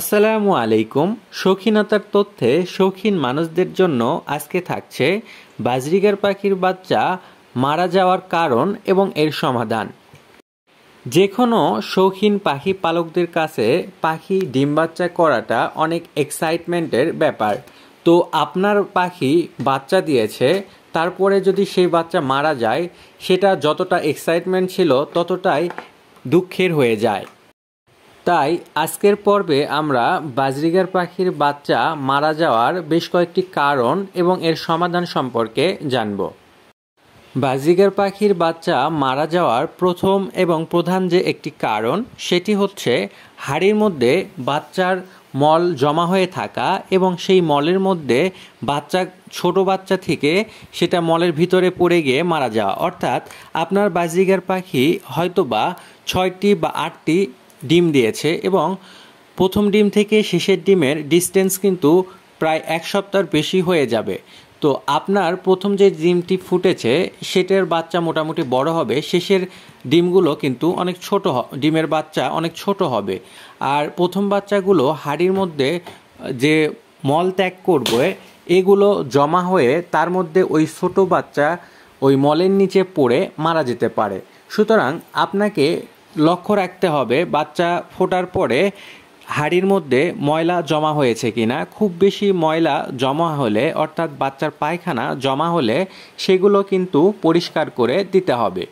আসসালামু আলাইকুম শৌখিনতার তথ্যে শৌখিন মানুষদের জন্য আজকে থাকছে বাজরিগার পাখির বাচ্চা মারা যাওয়ার কারণ এবং এর সমাধান যে কোনো শৌখিন পাখি পালকদের কাছে পাখি ডিম বাচ্চা করাটা অনেক এক্সাইটমেন্টের ব্যাপার তো আপনার পাখি বাচ্চা দিয়েছে তারপরে যদি সেই বাচ্চা মারা যায় সেটা যতটা এক্সাইটমেন্ট ছিল ততটাই দুঃখের হয়ে যায় তাই আজকের পর্বে আমরা বাজরিগার পাখির বাচ্চা মারা যাওয়ার বেশ কয়েকটি কারণ এবং এর সমাধান সম্পর্কে জানব বাজরিগার পাখির বাচ্চা মারা যাওয়ার প্রথম এবং প্রধান যে একটি কারণ সেটি হচ্ছে হাড়ির মধ্যে বাচ্চার মল জমা হয়ে থাকা এবং সেই মলের মধ্যে বাচ্চা ছোট বাচ্চা থেকে সেটা মলের ভিতরে পড়ে গিয়ে মারা যাওয়া অর্থাৎ আপনার বাজরিগার পাখি হয়তোবা ছয়টি বা আটটি ডিম দিয়েছে এবং প্রথম ডিম থেকে শেষের ডিমের ডিস্টেন্স কিন্তু প্রায় এক সপ্তাহর বেশি হয়ে যাবে তো আপনার প্রথম যে ডিমটি ফুটেছে সেটার বাচ্চা মোটামুটি বড় হবে শেষের ডিমগুলো কিন্তু অনেক ছোট ডিমের বাচ্চা অনেক ছোট হবে আর প্রথম বাচ্চাগুলো হাড়ির মধ্যে যে মল ত্যাগ করবে এগুলো জমা হয়ে তার মধ্যে ওই ছোট বাচ্চা ওই মলের নিচে পড়ে মারা যেতে পারে সুতরাং আপনাকে লক্ষ্য রাখতে হবে বাচ্চা ফোটার পরে হাড়ির মধ্যে ময়লা জমা হয়েছে কিনা খুব বেশি ময়লা জমা হলে অর্থাৎ বাচ্চার পায়খানা জমা হলে সেগুলো কিন্তু পরিষ্কার করে দিতে হবে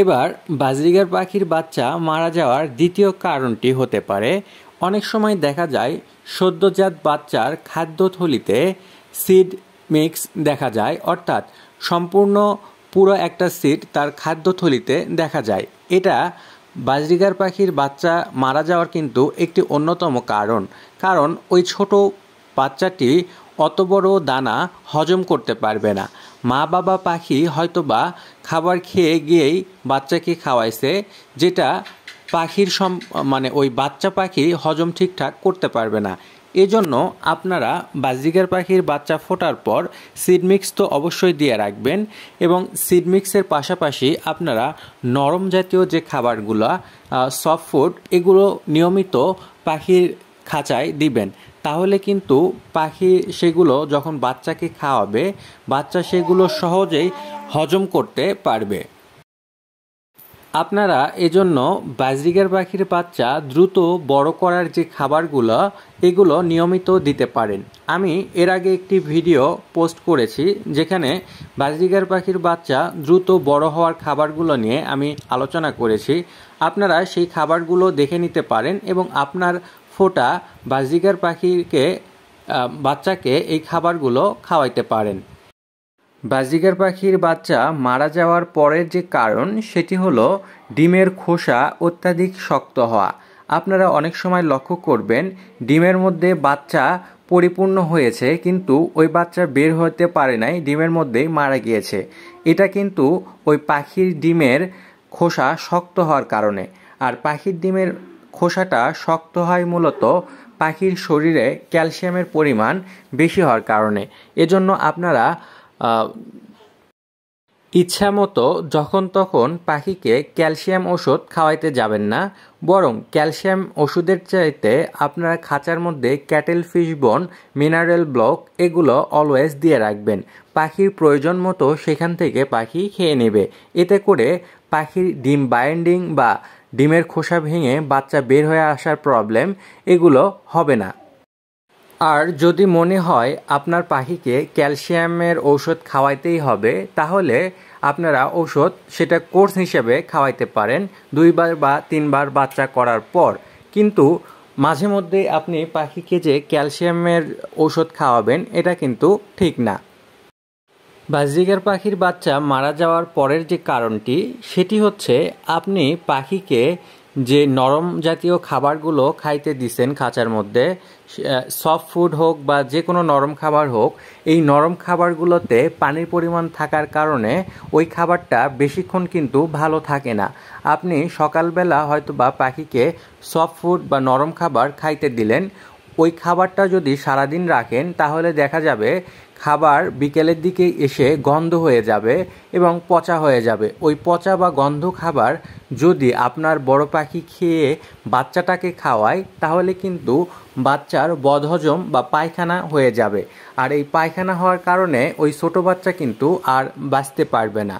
এবার বাজরিগার পাখির বাচ্চা মারা যাওয়ার দ্বিতীয় কারণটি হতে পারে অনেক সময় দেখা যায় সদ্যজাত বাচ্চার খাদ্যথলিতে সিড মিক্স দেখা যায় অর্থাৎ সম্পূর্ণ পুরো একটা সিট তার খাদ্যথলিতে দেখা যায় এটা বাজরিগার পাখির বাচ্চা মারা যাওয়ার কিন্তু একটি অন্যতম কারণ কারণ ওই ছোট বাচ্চাটি অত বড় দানা হজম করতে পারবে না মা বাবা পাখি হয়তোবা খাবার খেয়ে গিয়েই বাচ্চাকে খাওয়াইছে যেটা পাখির সম মানে ওই বাচ্চা পাখি হজম ঠিকঠাক করতে পারবে না এজন্য আপনারা বাজিকার পাখির বাচ্চা ফোটার পর সিডমিক্স তো অবশ্যই দিয়ে রাখবেন এবং সিডমিক্সের পাশাপাশি আপনারা নরম জাতীয় যে খাবারগুলো সফট ফুড এগুলো নিয়মিত পাখির খাঁচায় দিবেন তাহলে কিন্তু পাখি সেগুলো যখন বাচ্চাকে খাওয়াবে বাচ্চা সেগুলো সহজেই হজম করতে পারবে আপনারা এজন্য বাজরিগার পাখির বাচ্চা দ্রুত বড় করার যে খাবারগুলো এগুলো নিয়মিত দিতে পারেন আমি এর আগে একটি ভিডিও পোস্ট করেছি যেখানে বাজরিগার পাখির বাচ্চা দ্রুত বড় হওয়ার খাবারগুলো নিয়ে আমি আলোচনা করেছি আপনারা সেই খাবারগুলো দেখে নিতে পারেন এবং আপনার ফোটা বাজরিগার পাখিকে বাচ্চাকে এই খাবারগুলো খাওয়াইতে পারেন বাজিগার পাখির বাচ্চা মারা যাওয়ার পরের যে কারণ সেটি হলো ডিমের খোসা অত্যাধিক শক্ত হওয়া আপনারা অনেক সময় লক্ষ্য করবেন ডিমের মধ্যে বাচ্চা পরিপূর্ণ হয়েছে কিন্তু ওই বাচ্চা বের হতে পারে নাই ডিমের মধ্যেই মারা গিয়েছে এটা কিন্তু ওই পাখির ডিমের খোসা শক্ত হওয়ার কারণে আর পাখির ডিমের খোসাটা শক্ত হয় মূলত পাখির শরীরে ক্যালসিয়ামের পরিমাণ বেশি হওয়ার কারণে এজন্য আপনারা ইচ্ছা মতো যখন তখন পাখিকে ক্যালসিয়াম ওষুধ খাওয়াইতে যাবেন না বরং ক্যালসিয়াম ওষুধের চাইতে আপনার খাঁচার মধ্যে cuttlefish bone mineral block এগুলো অলওয়েজ দিয়ে রাখবেন পাখির প্রয়োজন মতো সেখান থেকে পাখি খেয়ে নেবে এতে করে পাখির ডিম বাইন্ডিং বা ডিমের খোসা ভেঙে বাচ্চা বের হয়ে আসার প্রবলেম এগুলো হবে না আর যদি মনে হয় আপনার পাখিকে ক্যালসিয়ামের ঔষধ খাওয়াইতেই হবে তাহলে আপনারা ঔষধ সেটা কোর্স হিসেবে খাওয়াইতে পারেন দুইবার বা তিনবার বাচ্চা করার পর কিন্তু মাঝে মধ্যে আপনি পাখিকে যে ক্যালসিয়ামের ঔষধ খাওয়াবেন এটা কিন্তু ঠিক না বাজিকার পাখির বাচ্চা মারা যাওয়ার পরের যে কারণটি সেটি হচ্ছে আপনি পাখিকে যে নরম জাতীয় খাবারগুলো খাইতে দিছেন খাঁচার মধ্যে সফট ফুড হোক বা যে কোনো নরম খাবার হোক এই নরম খাবারগুলোতে পানির পরিমাণ থাকার কারণে ওই খাবারটা বেশিক্ষণ কিন্তু ভালো থাকে না আপনি সকালবেলা হয়তো বা পাখিকে সফট ফুড বা নরম খাবার খাইতে দিলেন ওই খাবারটা যদি সারাদিন রাখেন তাহলে দেখা যাবে খাবার বিকেলের দিকে এসে গন্ধ হয়ে যাবে এবং পচা হয়ে যাবে ওই পচা বা গন্ধ খাবার যদি আপনার বড় পাখি খেয়ে বাচ্চাটাকে খাওয়ায় তাহলে কিন্তু বাচ্চার বদহজম বা পায়খানা হয়ে যাবে আর এই পায়খানা হওয়ার কারণে ওই ছোট বাচ্চা কিন্তু আর বাঁচতে পারবে না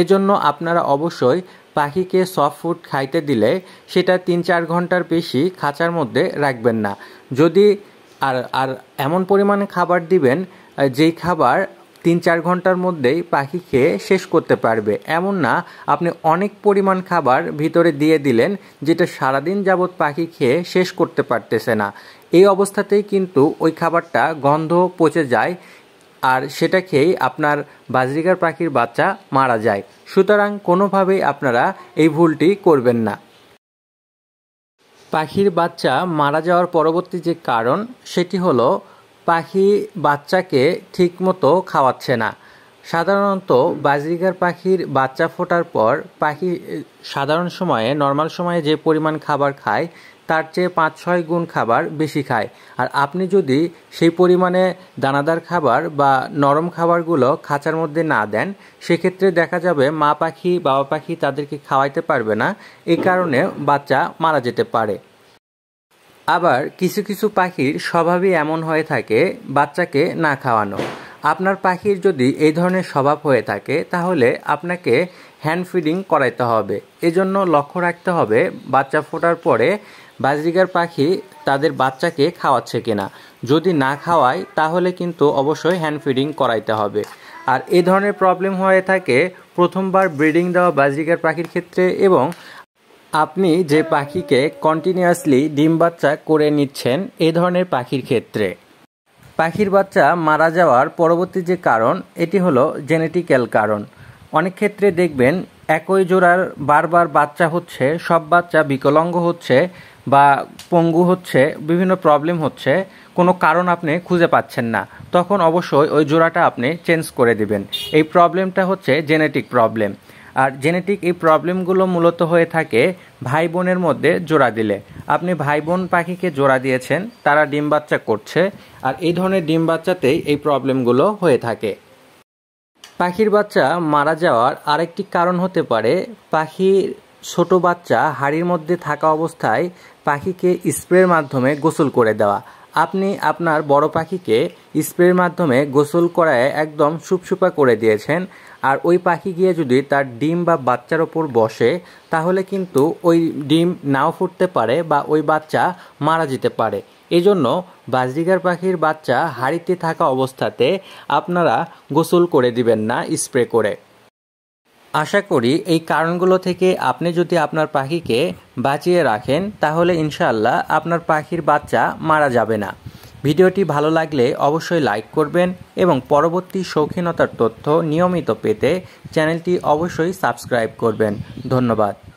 এজন্য আপনারা অবশ্যই পাখিকে সফট ফুড খাইতে দিলে সেটা তিন চার ঘন্টার বেশি খাঁচার মধ্যে রাখবেন না যদি আর আর এমন পরিমাণে খাবার দিবেন যেই খাবার তিন চার ঘন্টার মধ্যেই পাখি খেয়ে শেষ করতে পারবে এমন না আপনি অনেক পরিমাণ খাবার ভিতরে দিয়ে দিলেন যেটা সারাদিন যাবৎ পাখি খেয়ে শেষ করতে পারতেছে না এই অবস্থাতেই কিন্তু ওই খাবারটা গন্ধ পচে যায় আর সেটা খেয়েই আপনার বাজরিকার পাখির বাচ্চা মারা যায় সুতরাং কোনোভাবেই আপনারা এই ভুলটি করবেন না পাখির বাচ্চা মারা যাওয়ার পরবর্তী যে কারণ সেটি হলো পাখি বাচ্চাকে ঠিকমতো খাওয়াচ্ছে না সাধারণত বাজরিকার পাখির বাচ্চা ফোটার পর পাখি সাধারণ সময়ে নর্মাল সময়ে যে পরিমাণ খাবার খায় তার চেয়ে পাঁচ ছয় গুণ খাবার বেশি খায় আর আপনি যদি সেই পরিমাণে দানাদার খাবার বা নরম খাবারগুলো খাঁচার মধ্যে না দেন সেক্ষেত্রে দেখা যাবে মা পাখি বাবা পাখি তাদেরকে খাওয়াইতে পারবে না এই কারণে বাচ্চা মারা যেতে পারে আবার কিছু কিছু পাখির স্বভাবই এমন হয়ে থাকে বাচ্চাকে না খাওয়ানো আপনার পাখির যদি এই ধরনের স্বভাব হয়ে থাকে তাহলে আপনাকে হ্যান্ড ফিডিং করাইতে হবে এজন্য লক্ষ্য রাখতে হবে বাচ্চা ফোটার পরে বাজরিকার পাখি তাদের বাচ্চাকে খাওয়াচ্ছে কিনা যদি না খাওয়ায় তাহলে কিন্তু অবশ্যই হ্যান্ড ফিডিং করাইতে হবে আর এ ধরনের প্রবলেম হয়ে থাকে প্রথমবার ব্রিডিং দেওয়া বাজরিকার পাখির ক্ষেত্রে এবং আপনি যে পাখিকে কন্টিনিউয়াসলি ডিম বাচ্চা করে নিচ্ছেন এ ধরনের পাখির ক্ষেত্রে পাখির বাচ্চা মারা যাওয়ার পরবর্তী যে কারণ এটি হলো জেনেটিক্যাল কারণ অনেক ক্ষেত্রে দেখবেন একই জোড়ার বারবার বাচ্চা হচ্ছে সব বাচ্চা বিকলাঙ্গ হচ্ছে বা পঙ্গু হচ্ছে বিভিন্ন প্রবলেম হচ্ছে কোনো কারণ আপনি খুঁজে পাচ্ছেন না তখন অবশ্যই ওই জোড়াটা আপনি চেঞ্জ করে দিবেন এই প্রবলেমটা হচ্ছে জেনেটিক প্রবলেম আর জেনেটিক এই প্রবলেমগুলো মূলত হয়ে থাকে ভাই বোনের মধ্যে জোড়া দিলে আপনি ভাই বোন পাখিকে জোড়া দিয়েছেন তারা ডিম বাচ্চা করছে আর এই ধরনের ডিম বাচ্চাতেই এই প্রবলেমগুলো হয়ে থাকে পাখির বাচ্চা মারা যাওয়ার আরেকটি কারণ হতে পারে পাখির ছোট বাচ্চা হাড়ির মধ্যে থাকা অবস্থায় পাখিকে স্প্রের মাধ্যমে গোসল করে দেওয়া আপনি আপনার বড় পাখিকে স্প্রের মাধ্যমে গোসল করায় একদম সুপসুপা করে দিয়েছেন আর ওই পাখি গিয়ে যদি তার ডিম বা বাচ্চার ওপর বসে তাহলে কিন্তু ওই ডিম নাও ফুটতে পারে বা ওই বাচ্চা মারা যেতে পারে এজন্য বাজরিগার পাখির বাচ্চা হাড়িতে থাকা অবস্থাতে আপনারা গোসল করে দিবেন না স্প্রে করে আশা করি এই কারণগুলো থেকে আপনি যদি আপনার পাখিকে বাঁচিয়ে রাখেন তাহলে ইনশাল্লাহ আপনার পাখির বাচ্চা মারা যাবে না ভিডিওটি ভালো লাগলে অবশ্যই লাইক করবেন এবং পরবর্তী শৌখিনতার তথ্য নিয়মিত পেতে চ্যানেলটি অবশ্যই সাবস্ক্রাইব করবেন ধন্যবাদ